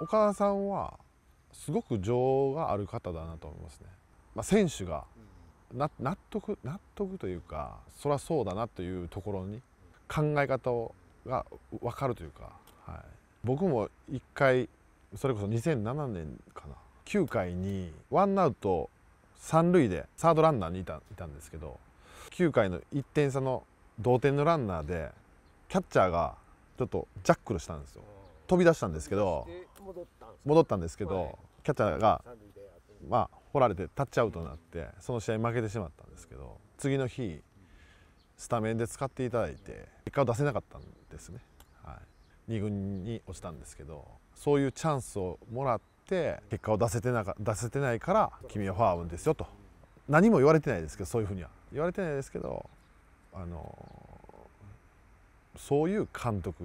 岡田さんはすごく情がある方だなと思いますね。まあ、選手が納得納得というかそりゃそうだなというところに考え方をが分かるというか、はい、僕も1回それこそ2007年かな9回にワンアウト三塁でサードランナーにいたいたんですけど9回の1点差の同点のランナーでキャッチャーがちょっとジャックルしたんですよ。飛び出したんですけど戻ったんですけどキャッチャーがまあ掘られてタッチアウトになってその試合負けてしまったんですけど次の日スタメンで使っていただいて結果を出せなかったんですね、はい、2軍に落ちたんですけどそういうチャンスをもらって結果を出せてなか出せてないから君はファーウですよと何も言われてないですけどそういうふうには言われてないですけどあのそういう監督